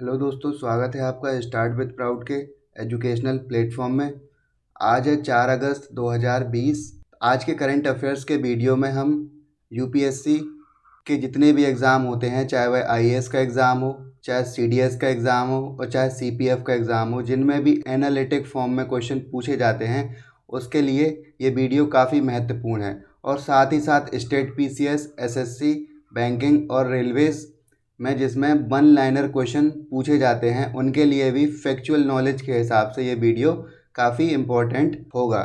hello दोस्तों स्वागत है आपका स्टार्ट विथ प्राउड के एजुकेशनल प्लेटफॉर्म में आज है चार अगस्त 2020 आज के करंट अफेयर्स के वीडियो में हम यूपीएससी के जितने भी एग्ज़ाम होते हैं चाहे वह आईएएस का एग्ज़ाम हो चाहे सीडीएस का एग्ज़ाम हो और चाहे सीपीएफ का एग्ज़ाम हो जिनमें भी एनालिटिक फॉर्म में क्वेश्चन पूछे जाते हैं उसके लिए ये वीडियो काफ़ी महत्वपूर्ण है और साथ ही साथ स्टेट पी सी बैंकिंग और रेलवेज़ में जिसमें वन लाइनर क्वेश्चन पूछे जाते हैं उनके लिए भी फैक्चुअल नॉलेज के हिसाब से ये वीडियो काफ़ी इम्पोर्टेंट होगा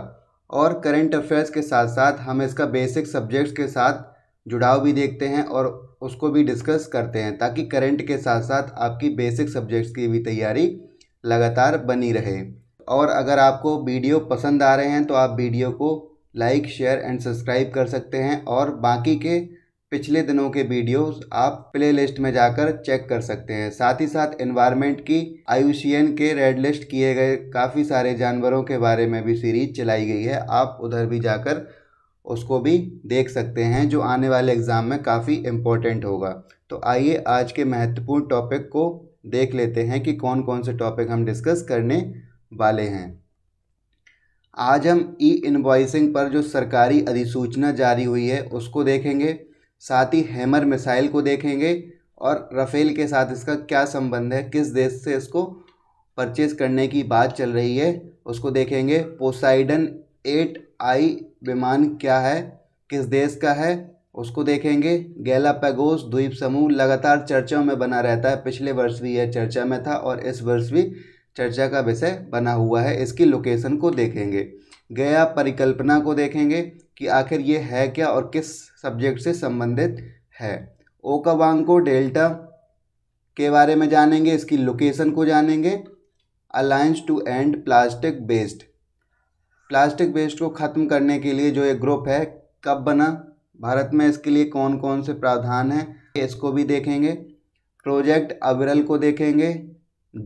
और करेंट अफेयर्स के साथ साथ हम इसका बेसिक सब्जेक्ट्स के साथ जुड़ाव भी देखते हैं और उसको भी डिस्कस करते हैं ताकि करेंट के साथ साथ आपकी बेसिक सब्जेक्ट्स की भी तैयारी लगातार बनी रहे और अगर आपको वीडियो पसंद आ रहे हैं तो आप वीडियो को लाइक शेयर एंड सब्सक्राइब कर सकते हैं और बाकी के पिछले दिनों के वीडियोस आप प्ले लिस्ट में जाकर चेक कर सकते हैं साथ ही साथ एनवायरमेंट की आयुषियन के रेड लिस्ट किए गए काफ़ी सारे जानवरों के बारे में भी सीरीज चलाई गई है आप उधर भी जाकर उसको भी देख सकते हैं जो आने वाले एग्ज़ाम में काफ़ी इम्पोर्टेंट होगा तो आइए आज के महत्वपूर्ण टॉपिक को देख लेते हैं कि कौन कौन से टॉपिक हम डिस्कस करने वाले हैं आज हम ई इन्वॉइसिंग पर जो सरकारी अधिसूचना जारी हुई है उसको देखेंगे साथ ही हैमर मिसाइल को देखेंगे और राफेल के साथ इसका क्या संबंध है किस देश से इसको परचेज करने की बात चल रही है उसको देखेंगे पोसाइडन एट आई विमान क्या है किस देश का है उसको देखेंगे पैगोस द्वीप समूह लगातार चर्चाओं में बना रहता है पिछले वर्ष भी यह चर्चा में था और इस वर्ष भी चर्चा का विषय बना हुआ है इसकी लोकेशन को देखेंगे गया परिकल्पना को देखेंगे कि आखिर ये है क्या और किस सब्जेक्ट से संबंधित है ओकावांको डेल्टा के बारे में जानेंगे इसकी लोकेशन को जानेंगे alliance to end plastic waste plastic waste को ख़त्म करने के लिए जो एक ग्रुप है कब बना भारत में इसके लिए कौन कौन से प्रावधान हैं इसको भी देखेंगे प्रोजेक्ट अविरल को देखेंगे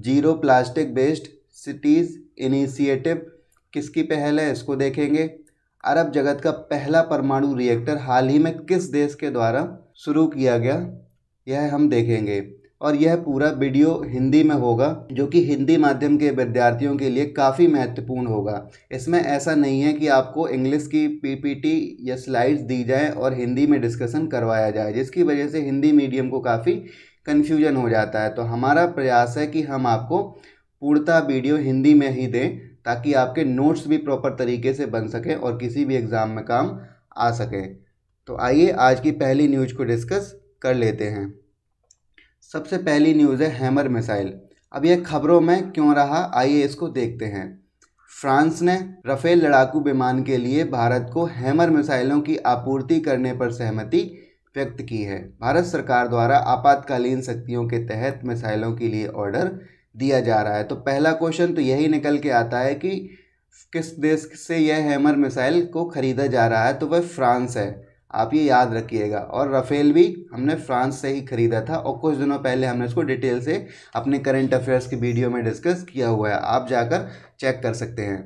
zero plastic waste cities initiative किसकी पहल है इसको देखेंगे अरब जगत का पहला परमाणु रिएक्टर हाल ही में किस देश के द्वारा शुरू किया गया यह हम देखेंगे और यह पूरा वीडियो हिंदी में होगा जो कि हिंदी माध्यम के विद्यार्थियों के लिए काफ़ी महत्वपूर्ण होगा इसमें ऐसा नहीं है कि आपको इंग्लिश की पीपीटी या स्लाइड्स दी जाए और हिंदी में डिस्कशन करवाया जाए जिसकी वजह से हिंदी मीडियम को काफ़ी कन्फ्यूजन हो जाता है तो हमारा प्रयास है कि हम आपको पूर्णता वीडियो हिंदी में ही दें ताकि आपके नोट्स भी प्रॉपर तरीके से बन सकें और किसी भी एग्ज़ाम में काम आ सकें तो आइए आज की पहली न्यूज़ को डिस्कस कर लेते हैं सबसे पहली न्यूज़ है हैमर मिसाइल अब यह खबरों में क्यों रहा आइए इसको देखते हैं फ्रांस ने रफेल लड़ाकू विमान के लिए भारत को हैमर मिसाइलों की आपूर्ति करने पर सहमति व्यक्त की है भारत सरकार द्वारा आपातकालीन शक्तियों के तहत मिसाइलों के लिए ऑर्डर दिया जा रहा है तो पहला क्वेश्चन तो यही निकल के आता है कि किस देश से यह हैमर मिसाइल को ख़रीदा जा रहा है तो वह फ्रांस है आप ये याद रखिएगा और राफेल भी हमने फ्रांस से ही ख़रीदा था और कुछ दिनों पहले हमने इसको डिटेल से अपने करंट अफेयर्स की वीडियो में डिस्कस किया हुआ है आप जाकर चेक कर सकते हैं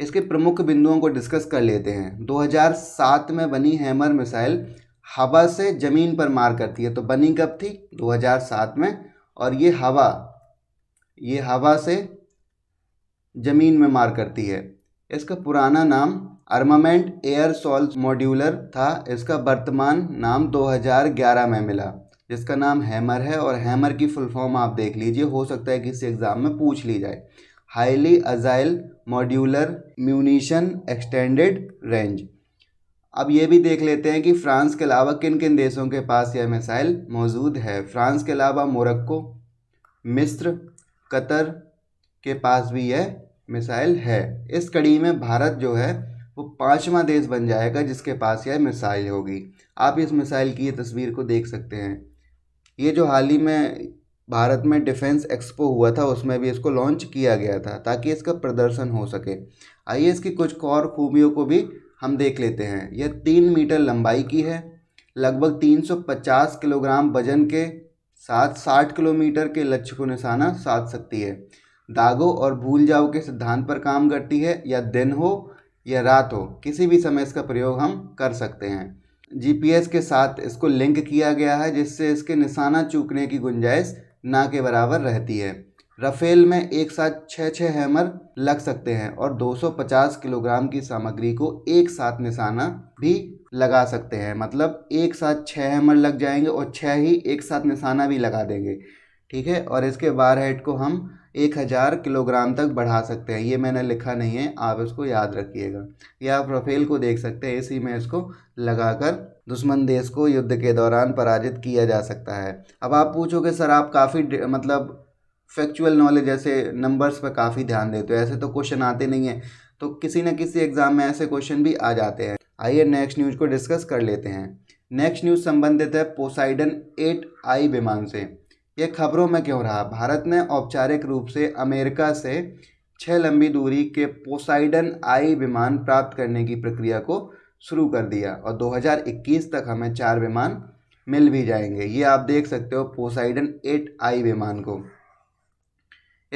इसके प्रमुख बिंदुओं को डिस्कस कर लेते हैं 2007 में बनी हैमर मिसाइल हवा से ज़मीन पर मार करती है तो बनी कब थी 2007 में और ये हवा ये हवा से ज़मीन में मार करती है इसका पुराना नाम अर्मामेंट एयर सॉल्ट मॉड्यूलर था इसका वर्तमान नाम 2011 में मिला जिसका नाम हैमर है और हैमर की फुल फॉर्म आप देख लीजिए हो सकता है किसी एग्ज़ाम में पूछ ली जाए highly agile modular munition extended range अब ये भी देख लेते हैं कि फ्रांस के अलावा किन किन देशों के पास यह मिसाइल मौजूद है फ्रांस के अलावा मोरक्को मिस्र कतर के पास भी यह मिसाइल है इस कड़ी में भारत जो है वो पाँचवा देश बन जाएगा जिसके पास यह मिसाइल होगी आप इस मिसाइल की ये तस्वीर को देख सकते हैं ये जो हाल ही में भारत में डिफेंस एक्सपो हुआ था उसमें भी इसको लॉन्च किया गया था ताकि इसका प्रदर्शन हो सके आइए इसकी कुछ और खूबियों को भी हम देख लेते हैं यह तीन मीटर लंबाई की है लगभग 350 किलोग्राम वजन के साथ 60 किलोमीटर के लक्ष्य को निशाना साध सकती है दागों और भूल जाओ के सिद्धांत पर काम करती है या दिन हो या रात हो किसी भी समय इसका प्रयोग हम कर सकते हैं जीपीएस के साथ इसको लिंक किया गया है जिससे इसके निशाना चूकने की गुंजाइश ना के बराबर रहती है रफेल में एक साथ छः छः हैमर लग सकते हैं और 250 किलोग्राम की सामग्री को एक साथ निशाना भी लगा सकते हैं मतलब एक साथ छः हैमर लग जाएंगे और छः ही एक साथ निशाना भी लगा देंगे ठीक है और इसके बार हेड को हम एक हज़ार किलोग्राम तक बढ़ा सकते हैं ये मैंने लिखा नहीं है आप इसको याद रखिएगा या आप रफेल को देख सकते हैं इसी में इसको लगाकर दुश्मन देश को युद्ध के दौरान पराजित किया जा सकता है अब आप पूछोगे सर आप काफ़ी मतलब फैक्चुअल नॉलेज ऐसे नंबर्स पर काफ़ी ध्यान देते हो ऐसे तो क्वेश्चन आते नहीं हैं तो किसी न किसी एग्ज़ाम में ऐसे क्वेश्चन भी आ जाते हैं आइए नेक्स्ट न्यूज़ को डिस्कस कर लेते हैं नेक्स्ट न्यूज़ संबंधित है पोसाइडन एट आई विमान से ये खबरों में क्यों रहा भारत ने औपचारिक रूप से अमेरिका से छः लंबी दूरी के पोसाइडन आई विमान प्राप्त करने की प्रक्रिया को शुरू कर दिया और 2021 तक हमें चार विमान मिल भी जाएंगे ये आप देख सकते हो पोसाइडन एट आई विमान को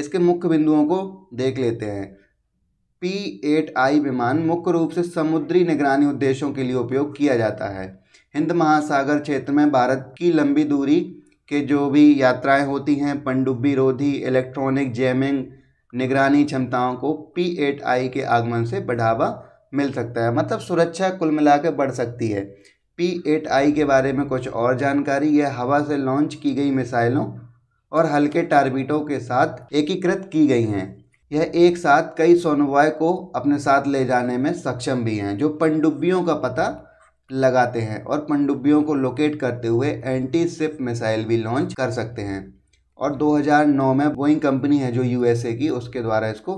इसके मुख्य बिंदुओं को देख लेते हैं पी एट आई विमान मुख्य रूप से समुद्री निगरानी उद्देश्यों के लिए उपयोग किया जाता है हिंद महासागर क्षेत्र में भारत की लंबी दूरी के जो भी यात्राएं होती हैं पनडुब्बी रोधी इलेक्ट्रॉनिक जैमिंग निगरानी क्षमताओं को पी एट आई के आगमन से बढ़ावा मिल सकता है मतलब सुरक्षा कुल मिलाकर बढ़ सकती है पी एट आई के बारे में कुछ और जानकारी यह हवा से लॉन्च की गई मिसाइलों और हल्के टारबिटों के साथ एकीकृत की गई हैं यह एक साथ कई सोनवाय को अपने साथ ले जाने में सक्षम भी हैं जो पनडुब्बियों का पता लगाते हैं और पनडुब्बियों को लोकेट करते हुए एंटी सिप मिसाइल भी लॉन्च कर सकते हैं और 2009 में बोइंग कंपनी है जो यूएसए की उसके द्वारा इसको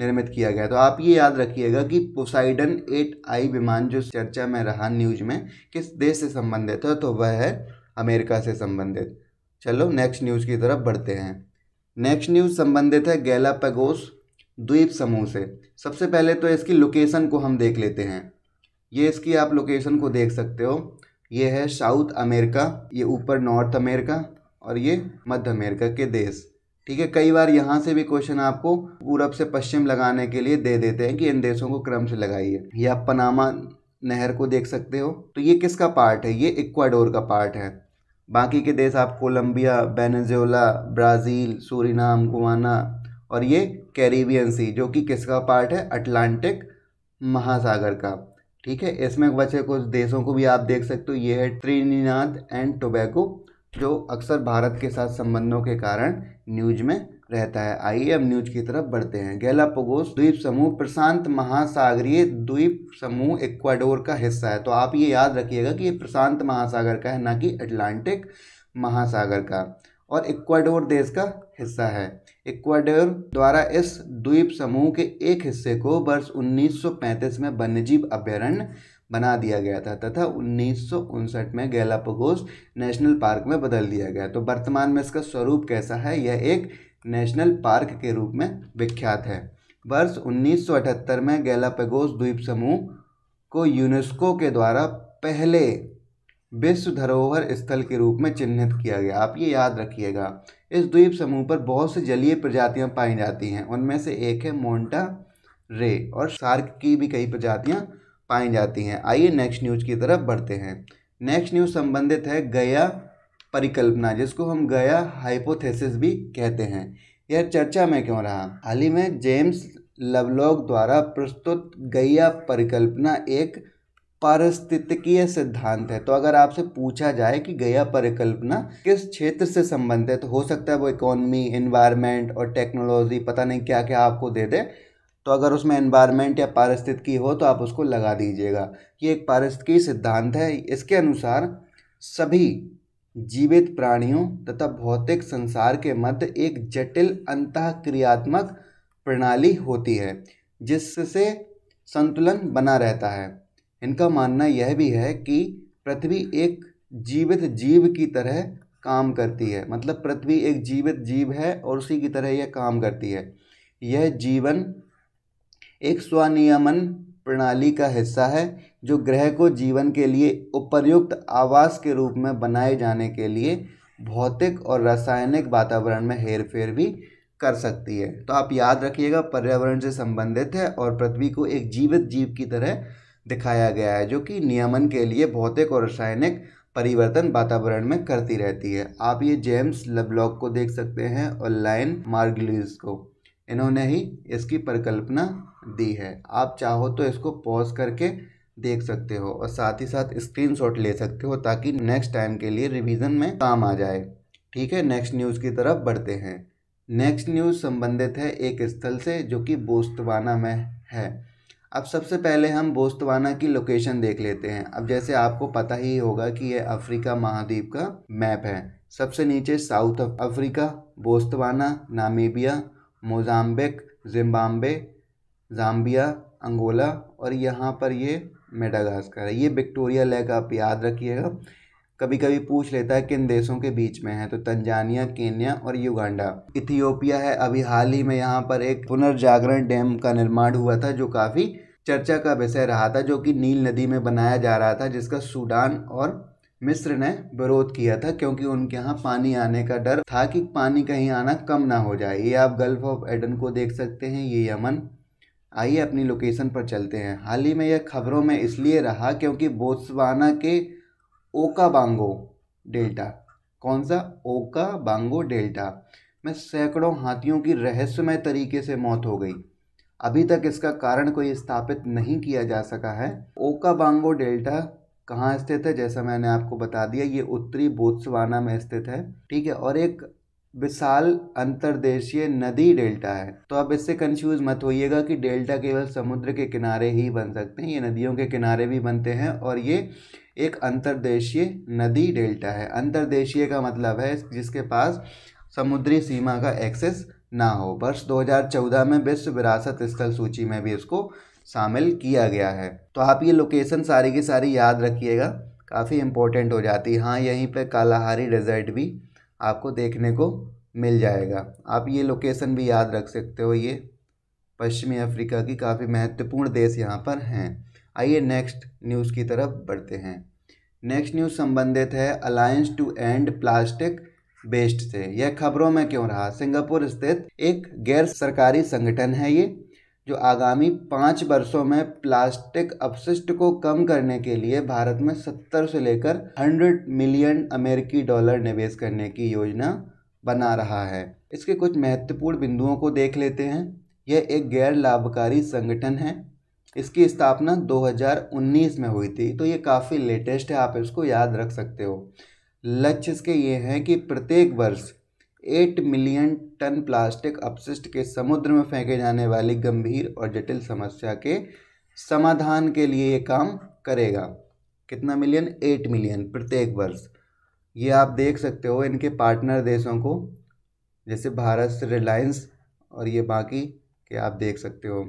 निर्मित किया गया तो आप ये याद रखिएगा कि पोसाइडन एट आई विमान जो चर्चा में रहा न्यूज में किस देश से संबंधित है तो वह है अमेरिका से संबंधित चलो नेक्स्ट न्यूज़ की तरफ बढ़ते हैं नेक्स्ट न्यूज़ संबंधित है गैलापागोस द्वीप समूह से सबसे पहले तो इसकी लोकेशन को हम देख लेते हैं ये इसकी आप लोकेशन को देख सकते हो ये है साउथ अमेरिका ये ऊपर नॉर्थ अमेरिका और ये मध्य अमेरिका के देश ठीक है कई बार यहाँ से भी क्वेश्चन आपको पूरब से पश्चिम लगाने के लिए दे देते हैं कि इन देशों को क्रम से लगाइए या पनामा नहर को देख सकते हो तो ये किसका पार्ट है ये इक्वाडोर का पार्ट है बाकी के देश आप Colombia Venezuela Brazil Suriname Guyana और ये कैरिबियन सी जो कि किसका पार्ट है अटलांटिक महासागर का ठीक है इसमें बचे कुछ देशों को भी आप देख सकते हो ये है ट्रिनिनाद एंड टोबैको जो अक्सर भारत के साथ संबंधों के कारण न्यूज में रहता है आइए अब न्यूज की तरफ बढ़ते हैं गैलापोगोस द्वीप समूह प्रशांत महासागरीय द्वीप समूह इक्वाडोर का हिस्सा है तो आप ये याद रखिएगा कि ये प्रशांत महासागर का है ना कि अटलांटिक महासागर का और इक्वाडोर देश का हिस्सा है इक्वाडोर द्वारा इस द्वीप समूह के एक हिस्से को वर्ष 1935 में वन्यजीव अभ्यारण्य बना दिया गया था तथा उन्नीस में गैलापोगोस नेशनल पार्क में बदल दिया गया तो वर्तमान में इसका स्वरूप कैसा है यह एक नेशनल पार्क के रूप में विख्यात है वर्ष 1978 में गैलापेगोस द्वीप समूह को यूनेस्को के द्वारा पहले विश्व धरोहर स्थल के रूप में चिन्हित किया गया आप ये याद रखिएगा इस द्वीप समूह पर बहुत से जलीय प्रजातियां पाई जाती हैं उनमें से एक है मोन्टा रे और शार्क की भी कई प्रजातियां पाई जाती हैं आइए नेक्स्ट न्यूज़ की तरफ बढ़ते हैं नेक्स्ट न्यूज़ संबंधित है गया परिकल्पना जिसको हम गया हाइपोथेसिस भी कहते हैं यह चर्चा में क्यों रहा हाल ही में जेम्स लवलॉक द्वारा प्रस्तुत गया परिकल्पना एक पारिस्थितिकीय सिद्धांत है तो अगर आपसे पूछा जाए कि गया परिकल्पना किस क्षेत्र से संबंधित हो सकता है वो इकोनॉमी इन्वायरमेंट और टेक्नोलॉजी पता नहीं क्या क्या आपको दे दे तो अगर उसमें इन्वायरमेंट या पारिस्थितिकी हो तो आप उसको लगा दीजिएगा ये एक पारिस्थितिकी सिद्धांत है इसके अनुसार सभी जीवित प्राणियों तथा भौतिक संसार के मध्य एक जटिल अंत क्रियात्मक प्रणाली होती है जिससे संतुलन बना रहता है इनका मानना यह भी है कि पृथ्वी एक जीवित जीव की तरह काम करती है मतलब पृथ्वी एक जीवित जीव है और उसी की तरह यह काम करती है यह जीवन एक स्वनियमन प्रणाली का हिस्सा है जो ग्रह को जीवन के लिए उपयुक्त आवास के रूप में बनाए जाने के लिए भौतिक और रासायनिक वातावरण में हेर फेर भी कर सकती है तो आप याद रखिएगा पर्यावरण से संबंधित है और पृथ्वी को एक जीवित जीव की तरह दिखाया गया है जो कि नियमन के लिए भौतिक और रासायनिक परिवर्तन वातावरण में करती रहती है आप ये जेम्स लबलॉक को देख सकते हैं और लाइन मार्गलिज को इन्होंने ही इसकी परिकल्पना दी है आप चाहो तो इसको पॉज करके देख सकते हो और साथ ही साथ स्क्रीनशॉट ले सकते हो ताकि नेक्स्ट टाइम के लिए रिवीजन में काम आ जाए ठीक है नेक्स्ट न्यूज़ की तरफ बढ़ते हैं नेक्स्ट न्यूज़ संबंधित है एक स्थल से जो कि बोस्तवाना में है अब सबसे पहले हम बोस्तवाना की लोकेशन देख लेते हैं अब जैसे आपको पता ही होगा कि यह अफ्रीका महाद्वीप का मैप है सबसे नीचे South Africa Botswana Namibia Mozambique Zimbabwe Zambia Angola और यहाँ पर ये मेडागास्कर है ये विक्टोरिया लेक आप याद रखिएगा कभी कभी पूछ लेता है किन देशों के बीच में है तो तंजानिया केन्या और युगांडा इथियोपिया है अभी हाल ही में यहाँ पर एक पुनर्जागरण डैम का निर्माण हुआ था जो काफ़ी चर्चा का विषय रहा था जो कि नील नदी में बनाया जा रहा था जिसका सूडान और मिस्र ने विरोध किया था क्योंकि उनके यहाँ पानी आने का डर था कि पानी कहीं आना कम ना हो जाए ये आप गल्फ ऑफ एडन को देख सकते हैं ये यमन आइए अपनी लोकेशन पर चलते हैं हाल ही में यह खबरों में इसलिए रहा क्योंकि बोत्सवाना के ओका बांगो डेल्टा कौन सा ओका बांगो डेल्टा में सैकड़ों हाथियों की रहस्यमय तरीके से मौत हो गई अभी तक इसका कारण कोई स्थापित नहीं किया जा सका है ओकाबांगो डेल्टा कहाँ स्थित है जैसा मैंने आपको बता दिया ये उत्तरी बोत्सवाना में स्थित है ठीक है और एक विशाल अंतरदेशीय नदी डेल्टा है तो आप इससे कंफ्यूज मत होइएगा कि डेल्टा केवल समुद्र के किनारे ही बन सकते हैं ये नदियों के किनारे भी बनते हैं और ये एक अंतरदेशीय नदी डेल्टा है अंतर्देशीय का मतलब है जिसके पास समुद्री सीमा का एक्सेस ना हो वर्ष 2014 में विश्व विरासत स्थल सूची में भी इसको शामिल किया गया है तो आप ये लोकेशन सारी की सारी याद रखिएगा काफ़ी इम्पोर्टेंट हो जाती है हाँ यहीं पर कालाहारी डेजर्ट भी आपको देखने को मिल जाएगा आप ये लोकेशन भी याद रख सकते हो ये पश्चिमी अफ्रीका की काफ़ी महत्वपूर्ण देश यहाँ पर हैं आइए नेक्स्ट न्यूज़ की तरफ बढ़ते हैं नेक्स्ट न्यूज़ संबंधित है alliance to end plastic waste से यह खबरों में क्यों रहा सिंगापुर स्थित एक गैर सरकारी संगठन है ये जो आगामी पाँच वर्षों में प्लास्टिक अपशिष्ट को कम करने के लिए भारत में सत्तर से लेकर हंड्रेड मिलियन अमेरिकी डॉलर निवेश करने की योजना बना रहा है इसके कुछ महत्वपूर्ण बिंदुओं को देख लेते हैं यह एक गैर लाभकारी संगठन है इसकी स्थापना 2019 में हुई थी तो ये काफ़ी लेटेस्ट है आप इसको याद रख सकते हो लक्ष्य इसके ये हैं कि प्रत्येक वर्ष एट मिलियन टन प्लास्टिक अपशिष्ट के समुद्र में फेंके जाने वाली गंभीर और जटिल समस्या के समाधान के लिए ये काम करेगा कितना मिलियन एट मिलियन प्रत्येक वर्ष ये आप देख सकते हो इनके पार्टनर देशों को जैसे भारत रिलायंस और ये बाकी के आप देख सकते हो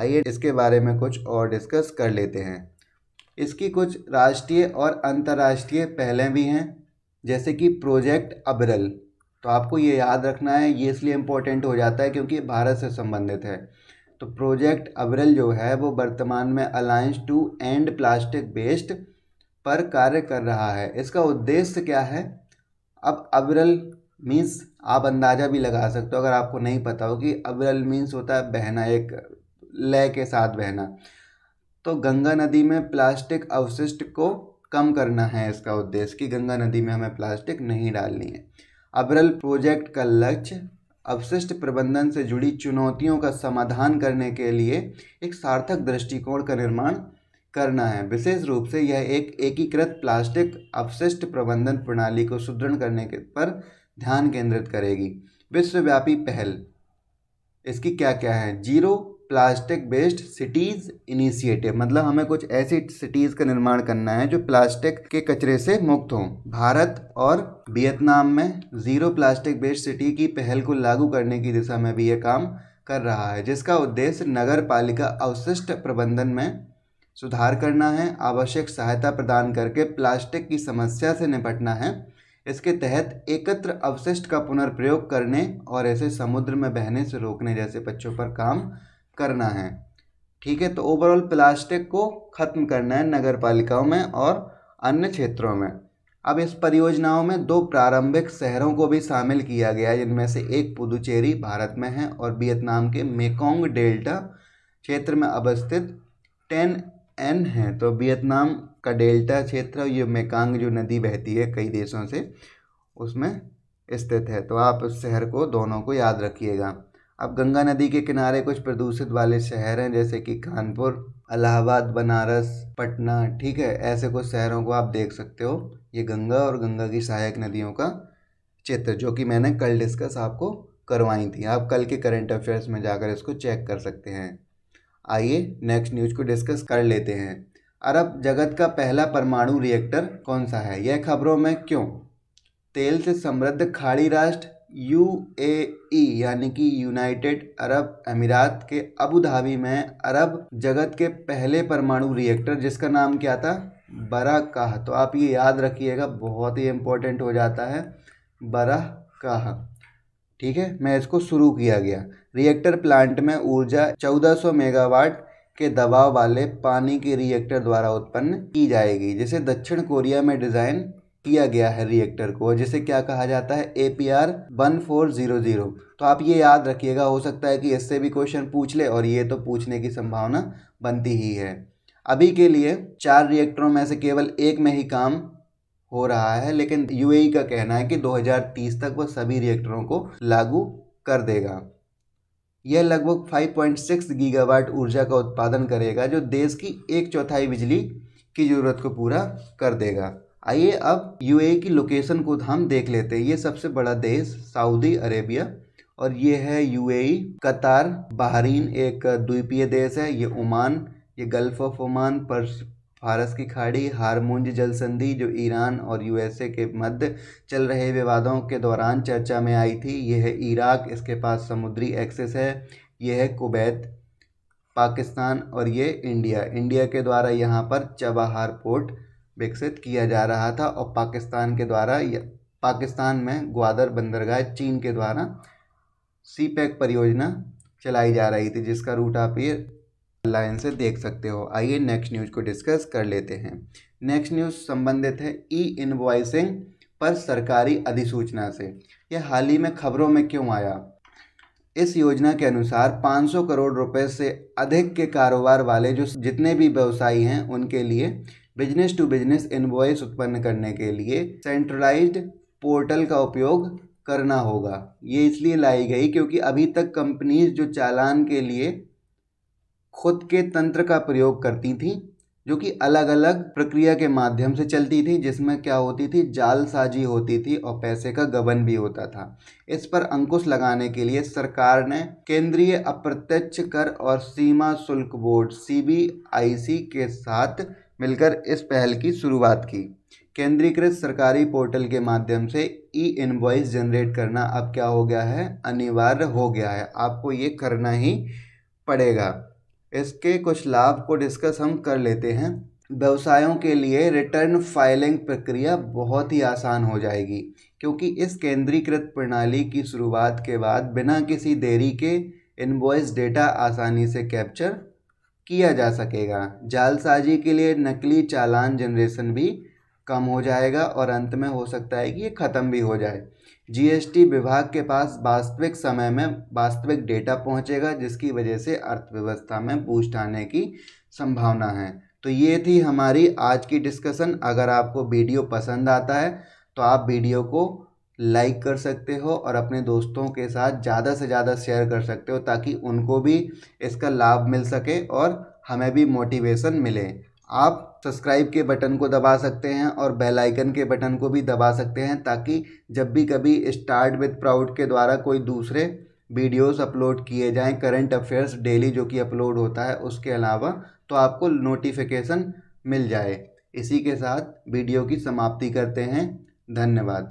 आइए इसके बारे में कुछ और डिस्कस कर लेते हैं इसकी कुछ राष्ट्रीय और अंतर्राष्ट्रीय पहलें भी हैं जैसे कि प्रोजेक्ट अबरल तो आपको ये याद रखना है ये इसलिए इम्पोर्टेंट हो जाता है क्योंकि भारत से संबंधित है तो प्रोजेक्ट अब्रल जो है वो वर्तमान में alliance to end plastic waste पर कार्य कर रहा है इसका उद्देश्य क्या है अब अब्रल मीन्स आप अंदाज़ा भी लगा सकते हो अगर आपको नहीं पता हो कि अब्रल मीन्स होता है बहना एक लय के साथ बहना तो गंगा नदी में प्लास्टिक अवशिष्ट को कम करना है इसका उद्देश्य कि गंगा नदी में हमें प्लास्टिक नहीं डालनी है अब्रल प्रोजेक्ट का लक्ष्य अवशिष्ट प्रबंधन से जुड़ी चुनौतियों का समाधान करने के लिए एक सार्थक दृष्टिकोण का निर्माण करना है विशेष रूप से यह एक एकीकृत प्लास्टिक अपशिष्ट प्रबंधन प्रणाली को सुदृढ़ करने के पर ध्यान केंद्रित करेगी विश्वव्यापी पहल इसकी क्या क्या है zero plastic waste cities initiative मतलब हमें कुछ ऐसी सिटीज़ का निर्माण करना है जो प्लास्टिक के कचरे से मुक्त हों भारत और वियतनाम में ज़ीरो प्लास्टिक बेस्ड सिटी की पहल को लागू करने की दिशा में भी यह काम कर रहा है जिसका उद्देश्य नगर पालिका अवशिष्ट प्रबंधन में सुधार करना है आवश्यक सहायता प्रदान करके प्लास्टिक की समस्या से निपटना है इसके तहत एकत्र अवशिष्ट का पुनर्प्रयोग करने और ऐसे समुद्र में बहने से रोकने जैसे पक्षों पर काम करना है ठीक है तो ओवरऑल प्लास्टिक को ख़त्म करना है नगर पालिकाओं में और अन्य क्षेत्रों में अब इस परियोजनाओं में दो प्रारंभिक शहरों को भी शामिल किया गया जिनमें से एक पुदुचेरी भारत में है और वियतनाम के मेकोंग डेल्टा क्षेत्र में अवस्थित टेन एन है तो वियतनाम का डेल्टा क्षेत्र ये मेकांग जो नदी बहती है कई देशों से उसमें स्थित है तो आप इस शहर को दोनों को याद रखिएगा अब गंगा नदी के किनारे कुछ प्रदूषित वाले शहर हैं जैसे कि कानपुर अलाहाबाद बनारस पटना ठीक है ऐसे कुछ शहरों को आप देख सकते हो ये गंगा और गंगा की सहायक नदियों का चित्र जो कि मैंने कल डिस्कस आपको करवाई थी आप कल के करंट अफेयर्स में जाकर इसको चेक कर सकते हैं आइए नेक्स्ट न्यूज को डिस्कस कर लेते हैं अरब जगत का पहला परमाणु रिएक्टर कौन सा है यह खबरों में क्यों तेल से समृद्ध खाड़ी राष्ट्र यू ए ई यानी कि यूनाइटेड अरब अमीरात के अबू धाबी में अरब जगत के पहले परमाणु रिएक्टर जिसका नाम क्या था बरा कहा तो आप ये याद रखिएगा बहुत ही इम्पोर्टेंट हो जाता है बरा कहा ठीक है मैं इसको शुरू किया गया रिएक्टर प्लांट में ऊर्जा 1400 मेगावाट के दबाव वाले पानी के रिएक्टर द्वारा उत्पन्न की जाएगी जिसे दक्षिण कोरिया में डिज़ाइन किया गया है रिएक्टर को जिसे क्या कहा जाता है A P R one four zero zero तो आप ये याद रखिएगा हो सकता है कि इससे भी क्वेश्चन पूछ ले और ये तो पूछने की संभावना बनती ही है अभी के लिए चार रिएक्टरों में से केवल एक में ही काम हो रहा है लेकिन यूएई e का कहना है कि 2030 तक वह सभी रिएक्टरों को लागू कर देगा यह लगभग 5.6 गीगावाट ऊर्जा का उत्पादन करेगा जो देश की एक चौथाई बिजली की ज़रूरत को पूरा कर देगा आइए अब यूएई की लोकेशन को हम देख लेते हैं ये सबसे बड़ा देश सऊदी अरेबिया और ये है यूएई कतार बहरीन एक द्वीपीय देश है ये ओमान ये गल्फ ऑफ ओमान पर फारस की खाड़ी हारमुंज जल संधि जो ईरान और यूएसए के मध्य चल रहे विवादों के दौरान चर्चा में आई थी यह है इराक इसके पास समुद्री एक्सेस है यह है कुबैत पाकिस्तान और ये इंडिया इंडिया के द्वारा यहाँ पर चबाहार पोर्ट विकसित किया जा रहा था और पाकिस्तान के द्वारा पाकिस्तान में ग्वादर बंदरगाह चीन के द्वारा सी पैक e परियोजना चलाई जा रही थी जिसका रूट आप ये लाइन से देख सकते हो आइए नेक्स्ट न्यूज़ को डिस्कस कर लेते हैं नेक्स्ट न्यूज़ संबंधित है ई इन्वॉइसिंग पर सरकारी अधिसूचना से यह हाल ही में खबरों में क्यों आया इस योजना के अनुसार 500 करोड़ रुपए से अधिक के कारोबार वाले जो जितने भी व्यवसायी हैं उनके लिए बिजनेस टू बिजनेस इन्वॉइस उत्पन्न करने के लिए सेंट्रलाइज्ड पोर्टल का उपयोग करना होगा ये इसलिए लाई गई क्योंकि अभी तक कंपनीज जो चालान के लिए खुद के तंत्र का प्रयोग करती थी जो कि अलग अलग प्रक्रिया के माध्यम से चलती थी जिसमें क्या होती थी जालसाजी होती थी और पैसे का गबन भी होता था इस पर अंकुश लगाने के लिए सरकार ने केंद्रीय अप्रत्यक्ष कर और सीमा शुल्क बोर्ड सी के साथ मिलकर इस पहल की शुरुआत की केंद्रीकृत सरकारी पोर्टल के माध्यम से ई इन्वॉइस जनरेट करना अब क्या हो गया है अनिवार्य हो गया है आपको ये करना ही पड़ेगा इसके कुछ लाभ को डिस्कस हम कर लेते हैं व्यवसायों के लिए रिटर्न फाइलिंग प्रक्रिया बहुत ही आसान हो जाएगी क्योंकि इस केंद्रीकृत प्रणाली की शुरुआत के बाद बिना किसी देरी के इनवॉइस डेटा आसानी से कैप्चर किया जा सकेगा जालसाजी के लिए नकली चालान जनरेशन भी कम हो जाएगा और अंत में हो सकता है कि ये ख़त्म भी हो जाए जीएसटी विभाग के पास वास्तविक समय में वास्तविक डेटा पहुंचेगा जिसकी वजह से अर्थव्यवस्था में बूस्ट आने की संभावना है तो ये थी हमारी आज की डिस्कशन अगर आपको वीडियो पसंद आता है तो आप वीडियो को लाइक कर सकते हो और अपने दोस्तों के साथ ज़्यादा से ज़्यादा शेयर कर सकते हो ताकि उनको भी इसका लाभ मिल सके और हमें भी मोटिवेशन मिले आप सब्सक्राइब के बटन को दबा सकते हैं और बेल आइकन के बटन को भी दबा सकते हैं ताकि जब भी कभी स्टार्ट विद प्राउड के द्वारा कोई दूसरे वीडियोस अपलोड किए जाएं करंट अफेयर्स डेली जो कि अपलोड होता है उसके अलावा तो आपको नोटिफिकेशन मिल जाए इसी के साथ वीडियो की समाप्ति करते हैं धन्यवाद